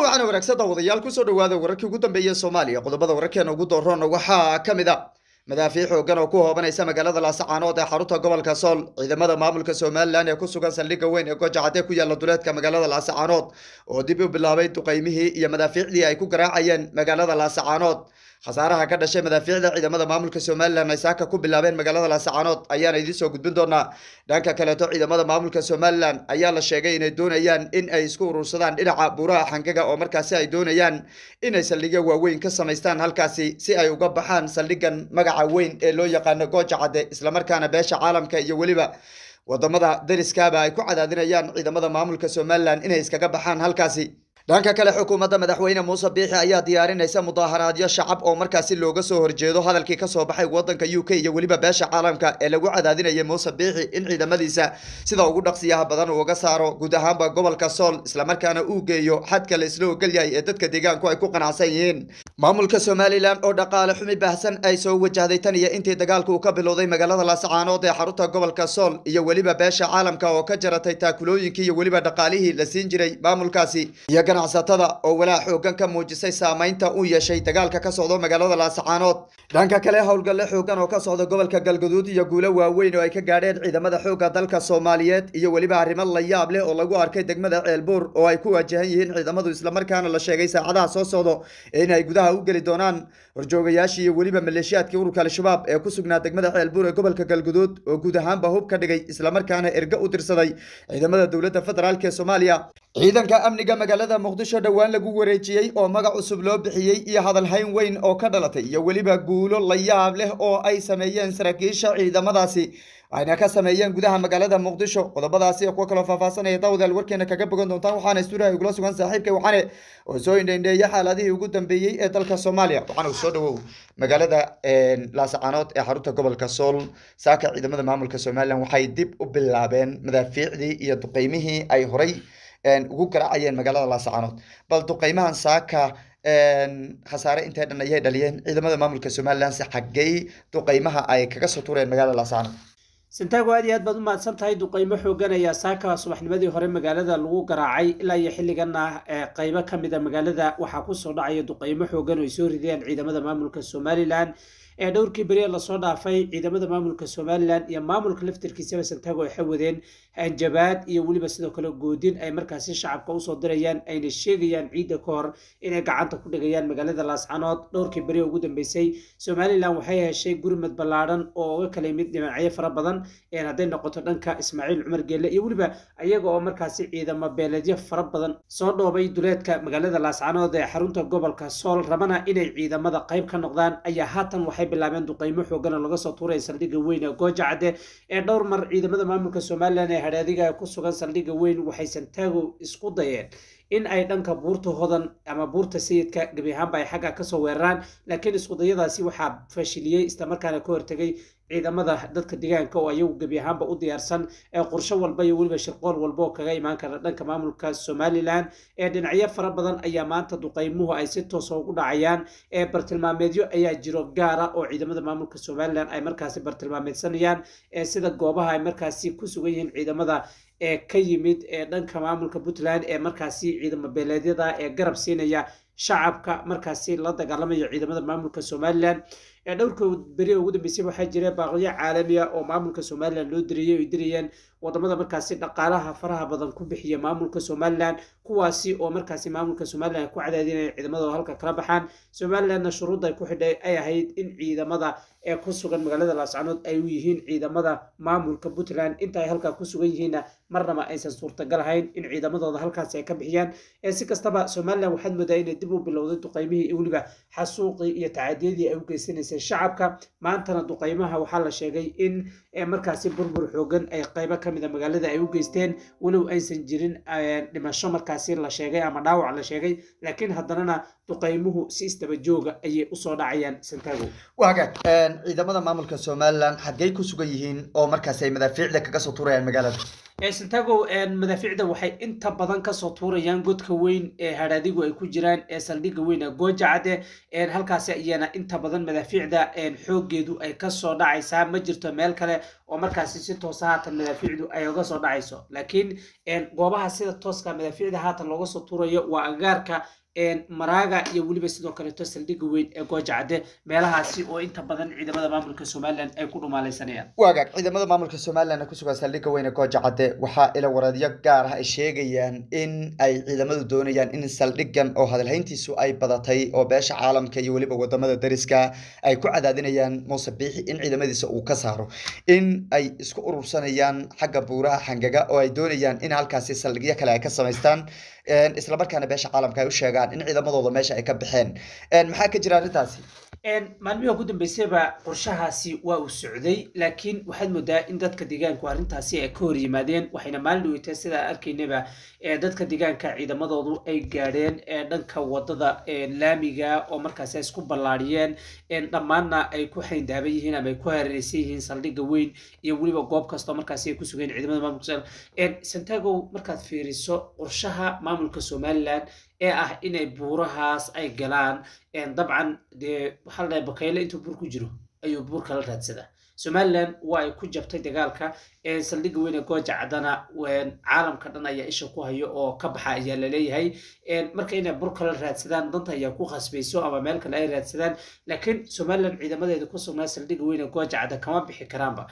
kulug waxaana wanaagsan daawadayaal kusoo dhowaada wararkii ugu dambeeyey soomaaliya qodobada wararkeena ugu dooron waxaa ka mid a madaafiic xoogan oo ku hoobanaysa magaalada laascaanood ee xarunta gobolka sool ciidamada maamulka somalilan ee ku sugan saldhigga weyn ee gojacadee ku yaalla duleedka magaalada laascaanood oo dib u bilaabay duqaymihii iyo madaafiicdii ay ku garaacayeen magaalada laascaanood khasaaraha ka dhashay madaafiicda ciidamada maamulka somalilan ay saaka ku bilaabeen magaalada laascaanood ayaan idiin soo gudbin doonaa dhanka kaleeto ciidamada maamulka somalilan ayaa la sheegay inay doonayaan in ay isku urursadaan dhinaca buuraha xangaga oo markaasi ay doonayaan inay saldhigyo waaweyn ka samaystaan halkaasi si ay uga baxaan saldhigan magaca weyn ee loo yaqaano gooja cadde islamarkaana beesha caalamka iyo weliba wadamada dariskaaba ay ku cadaadinayaan ciidamada maamulka somalilan inay iskaga baxaan halkaasi dhanka kale xukuumadda madaxweyne muuse biixi ayaa diyaarinaysa mudaaharaadyo shacab oo markaasi looga soo horjeedo hadalkii ka soo baxay wadanka u k iyo weliba beesha caalamka ee lagu cadaadinayay muuse biixi in ciidamadiisa sida ugu dhaqsiyaha badan uu uga saaro guud ahaanba gobolka sool islamarkaana uu geeyo xadka la isla ogolyahay ee dadka deegaanku ay ku qanacsan yihiin maamulka somalilan oo dhaqaale xumi baahsan ay soo wajahday tan iyo intii dagaalku uu ka bilowday magaalada laascaanood ee xarunta gobolka sool iyo weliba beesha caalamka oo ka jaratay taakulooyinkii iyo weliba dhaqaalihii la siin jiray maamulkaasi iyo ganacsatada oo walaa xooggan ka muujisay saamaynta uu yeeshay dagaalka ka socdo magaalada laasacaanood dhanka kale howlgalle xoogan oo ka socda gobolka galgaduud iyo guulo waaweyn oo ay ka gaadheen ciidamada xoogga dalka soomaaliyeed iyo weliba arrimo la yaab leh oo lagu arkay degmada ceelbuur oo ay ku waajahan yihiin ciidamadu islamarkaana la sheegay saacadaha soo socdo inay gudaha u geli doonaan horjoogayaashii iyo weliba maleeshiyaadkii ururka al-shabaab ee ku sugnaa degmada ceelbuur ee gobolka galgaduud oo guud ahaanba hub ka dhigay islamarkaana erga u dirsaday ciidamada dowladda federaalk ee soomaaliya ciidanka amniga magaalada muqdisho dhowaan lagu wareejiyey oo magac cusub loo bixiyey iyo hadalhayn weyn oo ka dhalatay iyo weliba guulo la yaab leh oo ay sameeyeen saraakiisha ciidamadaasi ayna ka sameeyeen gudaha magaalada muqdisho qodobadaasi kuwo kaloo faahfaasanaya daawadaal warkeena kaga bogan doontaan waxaana stuudiyaha igula sugan saaxiibka waxaane oo soo indheindheeya xaaladihii ugu dambeeyey ee dalka soomaaliya waxaana u soo magaalada laascaanood ee xarunta gobolka sool saaka ciidamada maamulka somalilan waxay dib u bilaabeen madaafiicdii iyo duqeymihii ay horay ugu garaacayeen magaalada laascaanood bal duqeymahan saaka khasaare intee dhan ayay dhaliyeen ciidamada maamulka somalilan si xaggay duqeymaha ay kaga soo tuureen magaalada laasano santaago aad iyo aad baad u mahadsan tahay duqeymo xoogan ayaa saaka subaxnimadii hore magaalada lagu garaacay ilaa iyo xilliganna ah, qeybo ka mid a ah magaalada waxaa kusoo dhacaya duqeymo xoogan oo ay soo rideen ciidamada maamulka somalilan ee dhowrkii beri lasoo dhaafay ciidamada maamulka somalilan iyo maamulka laftarkiisaba santago ay xawadeen hanjabaad iyo weliba sidoo kale goodin ay markaasi shacabka usoo dirayaan ayna sheegayaan ciidda ka hor inay gacanta ku dhigayaan magaalada laascanood dhowrkii beri ugu dambeysay somalilan waxay heshay gurmad ballaaran oo ka kala yimid dhinacyo fara badan een hadday noqoto dhanka ismaaciil cumar geelle iyo weliba iyaga oo markaasi ciidamo beeleedyo fara badan soo dhoobay duleedka magaalada laascanood ee xarunta gobolka sool rabana inay ciidamada qayb ka noqdaan ayaa haatan waxay bilaabeen duqeymo xoogana laga soo tuuray saldhigga weyn ee goojacade ee dhowr mar ciidamada maamulka somalilan ee hadhaadiga ku sugan saldhigga weyn waxaysan taago isku dayeen in ay dhanka buurta hodan ama buurta sayidka gebi ahaanba ay xagga kasoo weeraraan laakiin iskudayadaasi waxaa fashiliyey islamarkaana ka hortegay ciidamada dadka deegaanka oo ayagu gebi ahaanba u diyaarsan ee qorsho walba iyo weliba shirqool walba oo kaga imaan kara dhanka maamulka somalilan ee dhinacyo fara badan ayaa maanta duqeymuhu ay si toosa ah ugu dhacayaan ee bartilmaameedyo ayaa jiro gaara oo ciidamada maamulka somalilan ay markaasi bartilmaameedsanayaan ee sida goobaha ay markaasi ku sugan yihiin ciidamada ee ka yimid ee dhanka maamulka puntland ee markaasi ciidamo beeleedyada ee garab siinaya shacabka markaasi la dagaalamaya ciidamada maamulka somalilan dhowrka beriga ugu dambeysay waxaa jira baaqliyo caalamiya ah oo maamulka somalilan loo diriyey oy dirayeen wadamada markaasi dhaqaalaha faraha badan ku bixiya maamulka somalilan kuwaasi oo markaasi maamulka somalilan ku cadaadinaya ciidamadooda halka kala baxaan somalilanna shuruudda ku xidhay ay ahayd in ciidamada ee ku sugan magaalada laascanood ay u yihiin ciidamada maamulka puntland intaay ay halkaa ku sugan yihiinna marnaba aysan suurtagal ahayn in ciidamadooda halkaasi ay ka bixiyaan ee si kastaba somalilan waxaad moodaa inay dib u bilowday duqaymihii weliba xasuuqii iyo tacaadiyadii ay u geysanaysay shacabka maantana duqaymaha waxaa la sheegay in markaasi burbur xoogan ay qeybo ka mida magaalada ay u geysteen walow aysan jirin dhimasho markaasi la sheegay ama dhaawac la sheegay laakiin haddanana duqaymuhu si isdaba jooga ayay usoo dhacayaan santago waagaag ciidamada maamulka somalilan xaggey ku sugan yihiin oo markaas ay madaafiicda kaga soo tuurayaan magaalada santago madaaficda waxay inta badan kasoo tuurayaan godka weyn ee haraadigu ay ku jiraan ee saldhiga weyn ee goojacade halkaasi iyana inta badan madaafiicda xooggeedu ay kasoo dhacaysaa ma jirto meel kale oo markaasi si toosa ah haatan madaafiicdu ay oga soo dhacayso laakiin goobaha sida tooska madaafiicda haatan looga soo tuurayo waa agaarka maraaga iyo weliba sidoo kaleeto saldhigga weyn ee gooja meelahaasi oo inta badan ciidamada maamulka somalilan ay ku dhumaalaysanayaan waagaag ciidamada maamulka somalilan ee kusugan saldhigga weyn ee gooja waxaa ila waraedyo gaar ah ay sheegayaan in ay ciidamadu doonayaan in saldhiggan oo hadalhayntiisu ay badatay oo beesha caalamka iyo weliba wadamada dariska ay ku cadaadinayaan muuse biixi in ciidamadiisa uu ka saaro in ay isku urursanayaan xagga buuraha xangaga oo ay doonayaan in halkaasi saldhigyo kale ay ka samaystaan islamarkaana beesha caalamka ay u sheegaan joogaan in ciidamadooda meesha ay ka baxeen maxaa ka jira arrintaasi maalmihi kudambeysayba qorshahaasi waa uu socday laakiin waxaad moodaa in dadka deegaanku arrintaasi ay ka hor yimaadeen waxayna maalin dhaweytaa sidaa arkaynaba dadka deegaanka ciidamadoodu ay gaadheen dhanka wadada laamiga oo markaasi ay isku ballaadhiyeen dhammaanna ay ku xayndaaban yihiin ama ay ku hareereysan yihiin saldhigga weyn iyo weliba goob kastoo markaasi ay ku sugeen ciidamada maamulka santiago markaad fiiriso qorshaha maamulka somalilan ee ah inay buurahaas ay galaan dabcan dee waxaa la dhahay bakayle intuu buur ku jiro ayuu buurka la raadsadaa somalilan waa ay ku jabtay dagaalka saldhiga weyne gooja caddana caalamka dhan ayaa isha ku hayo oo ka baxa ayaa laleeyahay marka inay bur kale raadsadaan danta ayaa ku khasbayso ama meel kale ay raadsadaan laakiin somalilan ciidamadeeda ku sugnaa saldhiga weyne gooja cadda kama bixi karaanba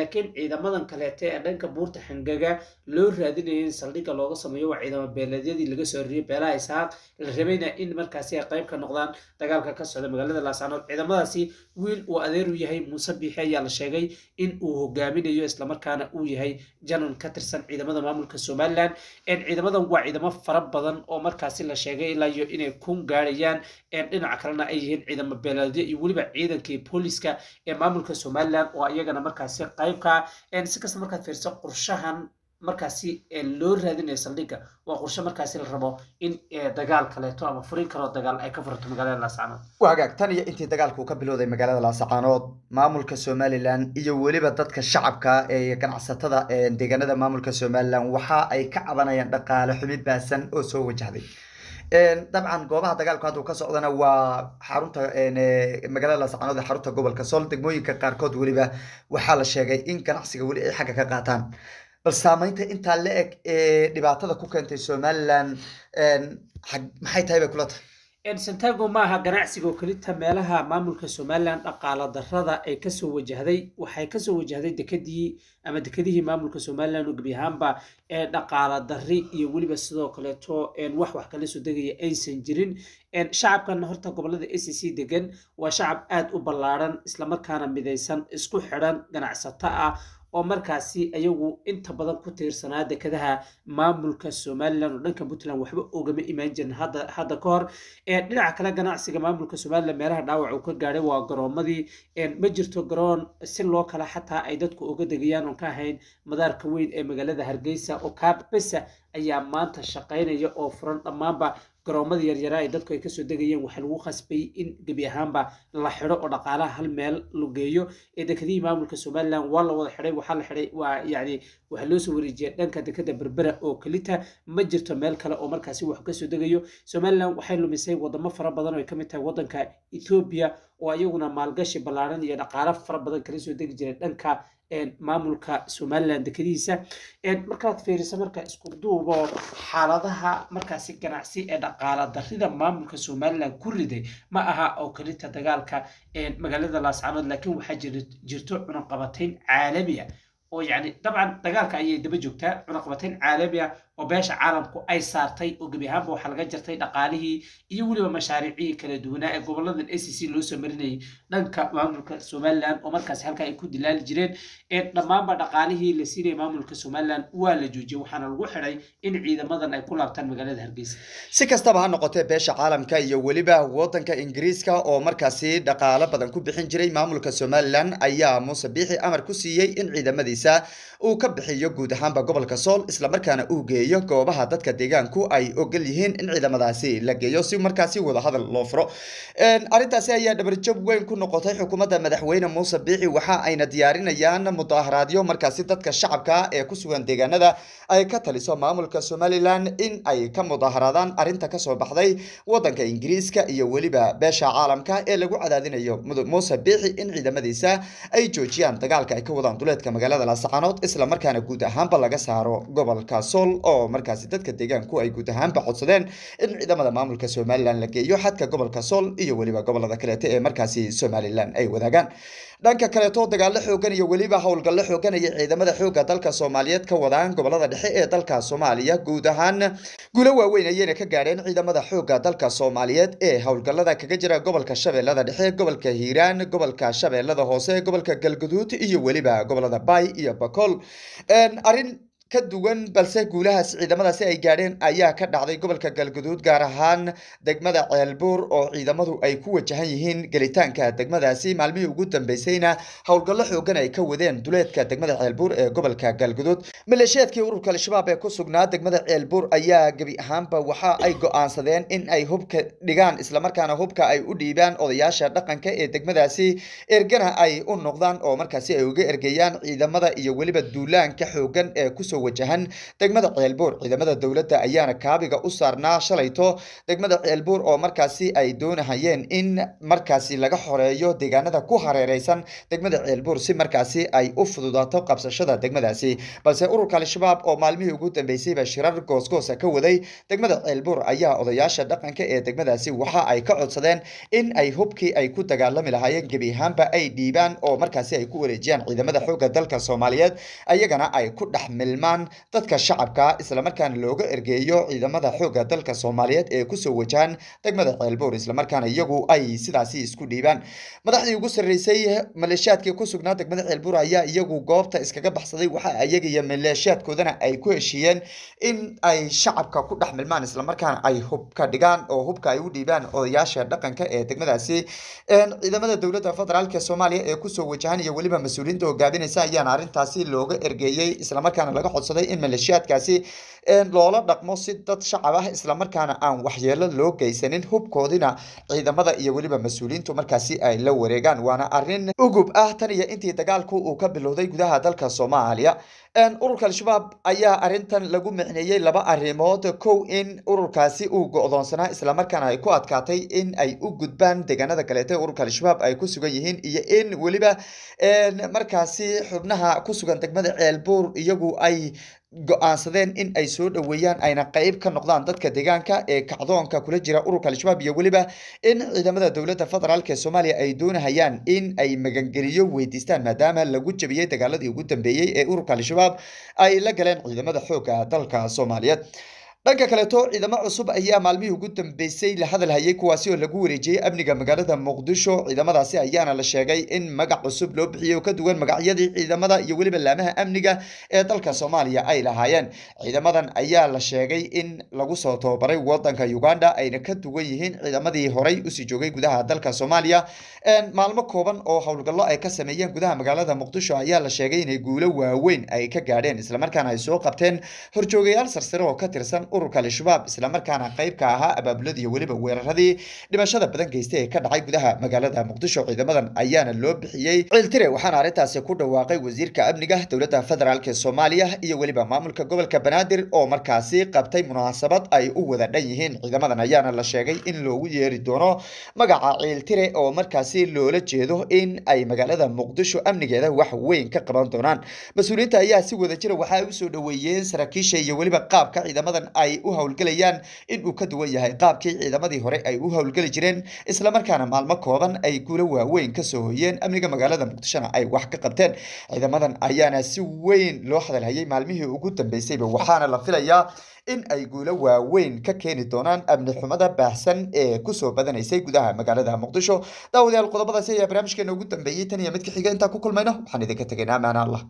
laakiin ciidamadan kaleete ee dhanka buurta xangaga loo raadinaya in saldhiga looga sameeyo waa ciidamo beeleedyadii laga soo ririyo beelaha ishaaq la rabayna in markaasi ay qayb ka noqdaan dagaalka ka socda magaalada laasanood ciidamadaasi wiil uu adeer u yahay muuse biixi sharci ayaa la sheegay in uu hogaaminayo islamarkaana uu yahay janan ka tirsan ciidamada maamulka somalilan ciidamadan waa ciidamo fara badan oo markaasi la sheegay ilaa inay kun gaarayaan dhinaca kalena ay yihiin ciidamo beeleedyo iyo weliba ciidankii booliska ee maamulka somalilan oo iyagana markaasi qayb ah. si kasta markaad fiirso qorshahan markaasi loo raadinaya saldhigga waa qorshe markaasi la rabo in dagaal kaleeto ama furin kaloo dagaal ay ka furato magaalada laascaanood waa hagaag tan iyo intii dagaalku ka bilowday magaalada laascaanood maamulka somalilan iyo weliba dadka shacabka ee ganacsatada deegaanada maamulka somalilan waxa ay ka cabanayaan dhaqaale xumi baasan oo soo wajahday dabcan goobaha dagaalku hadduu ka socdana waa xarunta magaalada laascaanood ee xarunta gobolka sool degmooyinka qaarkood weliba waxaa la sheegay in ganacsiga weli ay xagga ka qaataan bal saamaynta intaa la eg ee dhibaatada ku keentay somalilan maxay tahay bay kula tahay santago maaha ganacsigaoo kelita meelaha maamulka somalilan dhaqaala darada ay kasoo wajahday waxay kasoo wajahday dekadii ama dekadihii maamulka somalilan oo gebi ahaanba ee dhaqaala dari iyo weliba sidoo kaleeto wax wax kala soo degaya aysan jirin shacabkan horta gobolada a c degan waa shacab aad u ballaarhan islamarkaana midaysan isku xidhan ganacsato ah oo markaasi ayagu inta badan ku tiirsanaa dekadaha maamulka somalilan oo dhanka puntland waxba ogama imaan jirin hadda ka hor dhinaca kale ganacsiga maamulka somalilan meelaha dhaawac uu ka gaadhay waa garoomadii ma jirto garoon si loo kale xataa ay dadku oga degayaan oon ka ahayn madaarka weyn ee magaalada hargeysa oo kaabesa ayaa maanta shaqaynaya oo furan dhammaanba garoomada yaryaraa ee dadku ay kasoo degayeen waxaa lagu khasbay in gebi ahaanba la xidho oo dhaqaalaha hal meel lugeeyo ee dekadihii maamulka somalilan waa la wada xiday waxaa la xidhay waa yacni waxaa loo soo wareejiyay dhanka dekada berbera oo kelita ma jirto meel kale oo markaasi wax kasoo degayo somaliland waxay lumisay wadamo fara badan oo ay ka mid tahay wadanka ethoobiya oo iyaguna maalgashi ballaaran iyo dhaqaalo fara badan kala soo degi jiray dhanka maamulka somaliland dekadihiisa markaad fiiriso marka isku duubo xaaladaha markaasi ganacsi ee dhaqaala darida maamulka somaliland ku riday ma aha oo kelinta dagaalka magaalada laascanood laakiin waxaa jirto cunaqabatayn caalami ah oo yani dabcan dagaalka ayay daba joogtaa cunaqabatayn caalami ah oo beesha caalamku ay saartay oo gebi ahaanba waxaa laga jartay dhaqaalihii iyo weliba mashaariicihii kala duwanaa ee goboladan a c c loo soo marinayay dhanka maamulka somalilan oo markaasi halkaa ay ku dilaali jireen ee dhammaanba dhaqaalihii la siinaya maamulka somalilan waa la joojiyay waxaana lagu xiday in ciidamadan ay ku laabtaan magaalada hargeysa si kastaba ha noqotee beesha caalamka iyo weliba wadanka ingiriiska oo markaasi dhaqaalo badan ku bixin jiray maamulka somalilan ayaa muuse biixi amar ku siiyey in ciidamadiisa uu ka bixiyo guud ahaanba gobolka sool islamarkaana uu geeyo iyo goobaha dadka deegaanku ay ogol yihiin in ciidamadaasi la geeyo si markaasi wadahadal loo furo arintaasi ayaa dhabarjab weyn ku noqotay xukuumadda madaxweyne muuse biixi waxa ayna diyaarinayaan mudaharaadyo markaasi dadka shacabka ee kusugan deegaanada ay ka taliso maamulka somalilan in ay ka mudaaharaadaan arinta kasoo baxday wadanka ingiriiska iyo weliba beesha caalamka ee lagu cadaadinayo muuse biixi in ciidamadiisa ay joojiyaan dagaalka ay ka wadaan duleedka magaalada isla markaana guud ahaanba laga saaro gobolka sool oo oo markaasi dadka deegaanku ay guud ahaanba codsadeen in ciidamada maamulka somalilan la geeyo xadka gobolka sool iyo weliba gobolada kaleete ee markaasi somalilan ay wadaagaan dhanka kaleeto dagaalo xoogan iyo weliba howlgallo xooganaya ciidamada xooga dalka soomaaliyeed ka wadaan gobolada dhexe ee dalka soomaaliya guud ahaan guulo waaweyn ayayna ka gaadheen ciidamada xooga dalka soomaaliyeed ee howlgallada kaga jira gobolka shabeellada dhexe gobolka hiiraan gobolka shabeellada hoose gobolka galguduud iyo weliba gobolada bay iyo bakool arrin ka duwan balse guulahaas ciidamadaasi ay gaadheen ayaa ka dhacday gobolka galguduud gaar ahaan degmada ceelbuur oo ciidamadu ay ku wajahan yihiin gelitaanka degmadaasi maalmihii ugu dambeysayna howlgallo xoogan ay ka wadeen duleedka degmada ceelbuur ee gobolka galguduud maleeshiyaadkii ururka al-shabaab ee ku sugnaa degmada ceelbuur ayaa gebi ahaanba waxa ay go'aansadeen in ay hubka dhigaan islamarkaana hubka ay u dhiibaan odayaasha dhaqanka ee degmadaasi ergana ay u noqdaan oo markaasi ay uga ergeeyaan ciidamada iyo weliba duulaanka xoogan ee kusoo kasoo wajahan degmada ceelbuur ciidamada dowladda ayaana kaabiga u saarnaa shalayto degmada ceelbuur oo markaasi ay doonahayeen in markaasi laga xoreeyo deegaanada ku hareereysan degmada ceelbuur si markaasi ay u fududaato qabsashada degmadaasi balse ururka al-shabaab oo maalmihii ugu dambeysayba shirar goosgoosa ka waday degmada ceelbuur ayaa odayaasha dhaqanka ee degmadaasi waxa ay ka codsadeen in ay hubkii ay ku dagaalami lahaayeen gebi ahaanba ay dhiibaan oo markaasi ay ku wareejiyaan ciidamada xoogga dalka soomaaliyeed ayagana ay ku dhex milmaan dhammaan dadka shacabka islamarkaana looga ergeeyo ciidamada xoogga dalka soomaaliyeed ee kusoo wajahan degmada ceelbuur islamarkaana iyagu ay sidaasi isku dhiibaan madaxdii ugu sarreysay maleeshiyaadkii kusugnaa degmada ceelbuur ayaa iyagu goobta iskaga baxsaday waxa iyagiyo maleeshiyaadkoodana ay ku heshiiyeen in ay shacabka ku dhex milmaan islamarkaana ay hubka dhigaan oo hubka ay u dhiibaan odayaasha dhaqanka ee degmadaasi ciidamada dowladda federaalk soomaaliya ee kusoo wajahan iyo weliba mas-uuliyiinta hogaabinaysa ayaana arrintaasi looga ergeeyey islamarkaana laga codsaday in maleeshiyaadkaasi loola dhaqmo si dad shacab ah islamarkaana aan waxyeelo loo geysanin hubkoodina ciidamada iyo weliba mas-uuliyiintu markaasi ay la wareegaan waana arin ugub ah tan iyo intii dagaalku uu ka bilowday gudaha dalka soomaaliya ururka al-shabaab ayaa arintan lagu micneeyey laba arimood kow in ururkaasi uu go-doonsanaa islamarkaana ay ku adkaatay in ay u gudbaan deegaanada kaleete ururka al-shabaab ay ku sugan yihiin iyo in weliba markaasi xubnaha ku sugan degmada ceelbuur iyagu ay go-aansadeen in ay soo dhoweeyaan ayna qeyb ka noqdaan dadka deegaanka ee kacdoonka kula jira ururka al-shabaab iyo weliba in ciidamada dowladda federaalk ee soomaaliya ay doonahayaan in ay magangeliyo weydiistaan maadaama lagu jabiyey dagaaladii ugu dambeeyey ee ururka al-shabaab ay la galeen ciidamada xoogga dalka soomaaliyeed dhanka kaleeto ciidamo cusub ayaa maalmihii ugu dambeysay la hadalhayay kuwaasi oo lagu wareejiyey amniga magaalada muqdisho ciidamadaasi ayaana la sheegay in magac cusub loo bixiyey oo ka duwan magacyadii ciidamada iyo weliba laamaha amniga ee dalka soomaaliya ay lahaayeen ciidamadan ayaa la sheegay in lagu soo tababaray wadanka uganda ayna ka duwan yihiin ciidamadii horay usii joogay gudaha dalka soomaaliya maalmo kooban oo howlgallo ay ka sameeyeen gudaha magaalada muqdisho ayaa la sheegay inay guulo waaweyn ay ka gaadheen islamarkaana ay soo qabteen horjoogayaal sarsare oo ka tirsan ururka al-shabaab islamarkaana qeybka ahaa abaabulad iyo weliba weeraradii dhimashada badan geysta ee ka dhacay gudaha magaalada muqdisho ciidamadan ayaana loo bixiyey ciiltire waxaana arrintaasi ku dhawaaqay wasiirka amniga dowladda federaalk soomaaliya iyo weliba maamulka gobolka banaadir oo markaasi qabtay munaasabad ay u wada dhan yihiin ciidamadan ayaana la sheegay in loogu yeeri doono magaca ciiltire oo markaasi loola jeedo in ay magaalada muqdisho amnigeeda wax weyn ka qaban doonaan mas-uuliyiinta ayaa si wada jira ah waxaay usoo dhaweeyeen saraakiisha iyo weliba qaabka ciidamadan ay u howlgelayaan inuu ka duwan yahay qaabkii ciidamadii hore ay u howlgeli jireen islamarkaana maalmo kooban ay guulo waaweyn kasoo hoyeen amniga magaalada muqdishona ay wax ka qabteen ciidamadan ayaana si weyn loo hadalhayay maalmihii ugu dambeysayba waxaana la filayaa in ay guulo waaweyn ka keeni doonaan amni xumada baahsan ee kusoo badanaysay gudaha magaalada muqdisho daawadayaal qodobadaasi ayaa barnaamijkeena ugu dambeeyey tan iyo midka xiga intaan ku kulmayno waxaan idinka tegaynaa maana allah